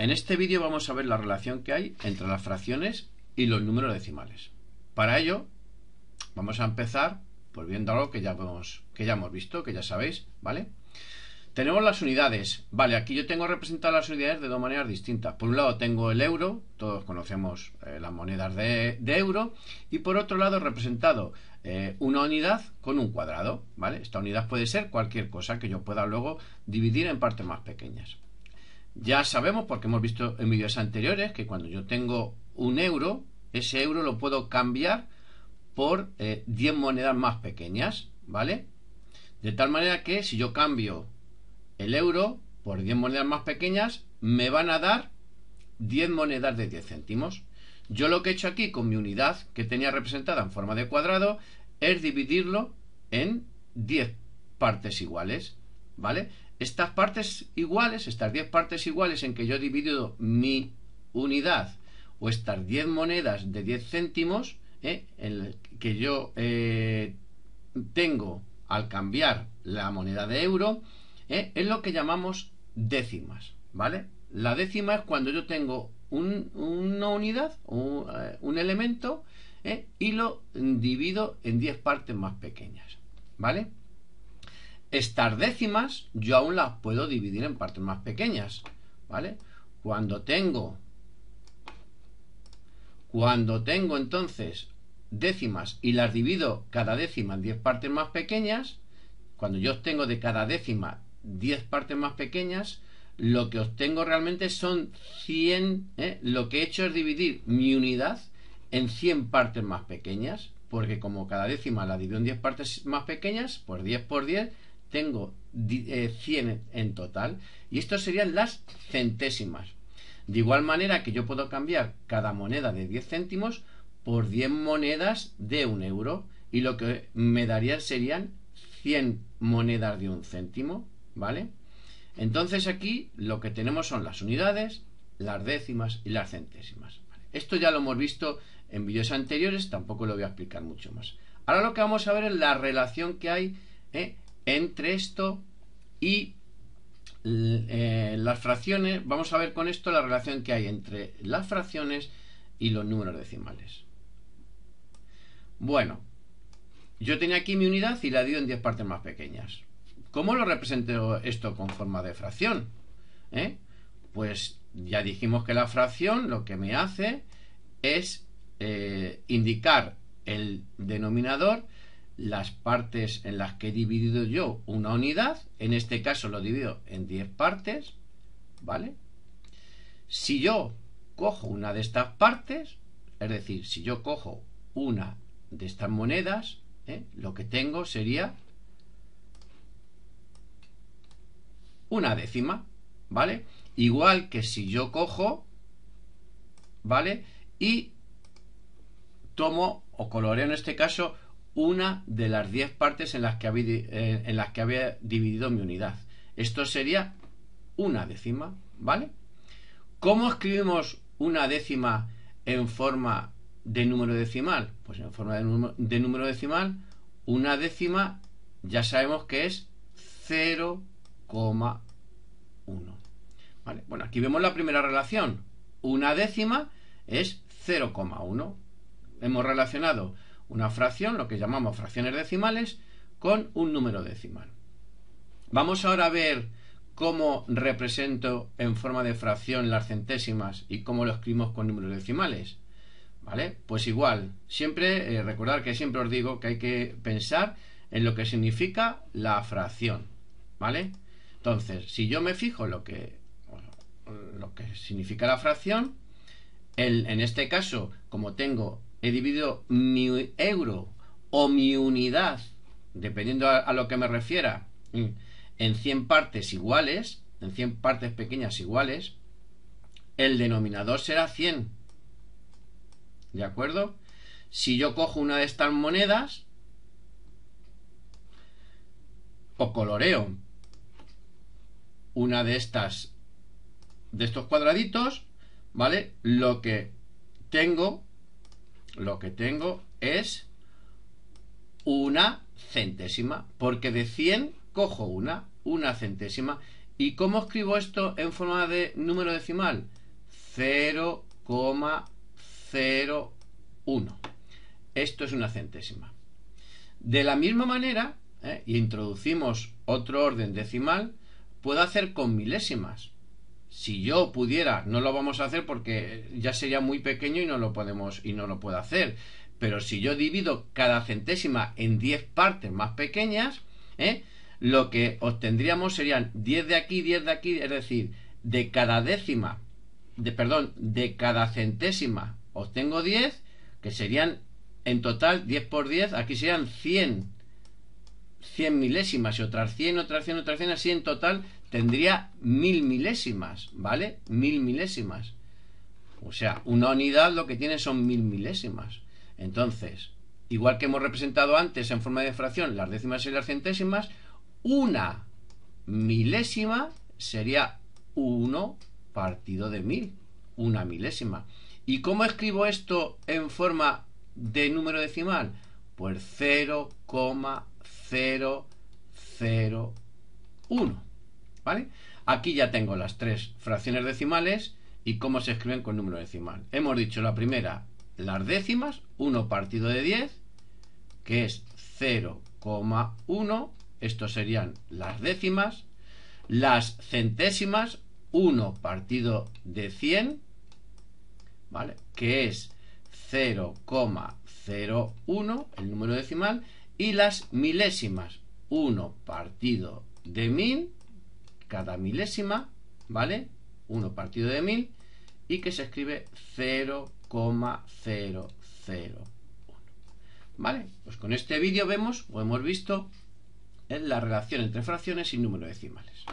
En este vídeo vamos a ver la relación que hay entre las fracciones y los números decimales. Para ello, vamos a empezar volviendo viendo algo que ya, hemos, que ya hemos visto, que ya sabéis, ¿vale? Tenemos las unidades. Vale, aquí yo tengo representadas las unidades de dos maneras distintas. Por un lado tengo el euro, todos conocemos eh, las monedas de, euro, y por otro lado representado eh, una unidad con un cuadrado, ¿vale? Esta unidad puede ser cualquier cosa que yo pueda luego dividir en partes más pequeñas. Ya sabemos, porque hemos visto en vídeos anteriores, que cuando yo tengo un euro, ese euro lo puedo cambiar por 10 eh, monedas más pequeñas, ¿vale? De tal manera que si yo cambio el euro por 10 monedas más pequeñas, me van a dar 10 monedas de 10 céntimos. Yo lo que he hecho aquí con mi unidad que tenía representada en forma de cuadrado es dividirlo en 10 partes iguales, ¿vale? estas partes iguales, estas 10 partes iguales en que yo divido mi unidad o estas 10 monedas de 10 céntimos ¿eh? que yo eh, tengo al cambiar la moneda de euro ¿eh? es lo que llamamos décimas, ¿vale? La décima es cuando yo tengo una unidad, un, un elemento, y lo divido en 10 partes más pequeñas, ¿vale? Estas décimas yo aún las puedo dividir en partes más pequeñas, ¿vale? Cuando tengo, cuando tengo entonces décimas y las divido cada décima en 10 partes más pequeñas, cuando yo obtengo de cada décima 10 partes más pequeñas, lo que obtengo realmente son 100, ¿eh? lo que he hecho es dividir mi unidad en 100 partes más pequeñas, porque como cada décima la divido en 10 partes más pequeñas, pues 10 por 10 tengo 100 eh, en total y esto serían las centésimas. De igual manera que yo puedo cambiar cada moneda de 10 céntimos por 10 monedas de un euro y lo que me darían serían 100 monedas de un céntimo, ¿vale? Entonces aquí lo que tenemos son las unidades, las décimas y las centésimas. Esto ya lo hemos visto en vídeos anteriores, tampoco lo voy a explicar mucho más. Ahora lo que vamos a ver es la relación que hay ¿eh? entre esto y eh, las fracciones, vamos a ver con esto la relación que hay entre las fracciones y los números decimales. Bueno, yo tenía aquí mi unidad y la dio en 10 partes más pequeñas. ¿Cómo lo represento esto con forma de fracción? ¿Eh? Pues ya dijimos que la fracción lo que me hace es eh, indicar el denominador las partes en las que he dividido yo una unidad. En este caso lo divido en 10 partes, ¿vale? Si yo cojo una de estas partes, es decir, si yo cojo una de estas monedas, ¿eh? lo que tengo sería una décima, ¿vale? Igual que si yo cojo, ¿vale? Y tomo o coloreo en este caso una de las diez partes en las, que había, eh, en las que había dividido mi unidad. Esto sería una décima, ¿vale? ¿Cómo escribimos una décima en forma de número decimal? Pues en forma de, número decimal, una décima ya sabemos que es 0,1. bueno, aquí vemos la primera relación. Una décima es 0,1. Hemos relacionado una fracción, lo que llamamos fracciones decimales, con un número decimal. Vamos ahora a ver cómo represento en forma de fracción las centésimas y cómo lo escribimos con números decimales. ¿Vale? Pues igual, siempre recordad eh, recordar que siempre os digo que hay que pensar en lo que significa la fracción, ¿vale? Entonces, si yo me fijo lo que lo que significa la fracción, en este caso, como tengo he dividido mi euro o mi unidad, dependiendo a, lo que me refiera, mm, en 100 partes iguales, en 100 partes pequeñas iguales, el denominador será 100. ¿De acuerdo? Si yo cojo una de estas monedas, o coloreo una de estas, de estos cuadraditos, ¿vale? Lo que tengo lo que tengo es una centésima, porque de 100 cojo una, una centésima. ¿Y cómo escribo esto en forma de número decimal? 0,01. Esto es una centésima. De la misma manera, ¿eh? introducimos otro orden decimal, puedo hacer con milésimas si yo pudiera, no lo vamos a hacer porque ya sería muy pequeño y no lo podemos y no lo puedo hacer. Pero si yo divido cada centésima en 10 partes más pequeñas, ¿eh? lo que obtendríamos serían 10 de aquí, 10 de aquí, es decir, de cada décima, de perdón, de cada centésima obtengo 10, que serían en total 10 por 10, aquí serían 100 100 milésimas y otras 100, otras 100, otras 100, así en total tendría 1000 milésimas, ¿vale? 1000 milésimas. O sea, una unidad lo que tiene son 1000 milésimas. Entonces, igual que hemos representado antes en forma de fracción las décimas y las centésimas, una milésima sería 1 partido de 1000, una milésima. ¿Y cómo escribo esto en forma de número decimal? Pues 0,1 0, 0, 1. ¿Vale? Aquí ya tengo las tres fracciones decimales y cómo se escriben con número decimal. Hemos dicho la primera, las décimas, 1 partido de 10, que es 0,1. Estos serían las décimas. Las centésimas, 1 partido de 100, ¿vale? Que es 0,01, el número decimal y las milésimas. 1 partido de 1000, cada milésima, ¿vale? 1 partido de 1000 y que se escribe 0,001. ¿Vale? Pues con este vídeo vemos o hemos visto la relación entre fracciones y números decimales.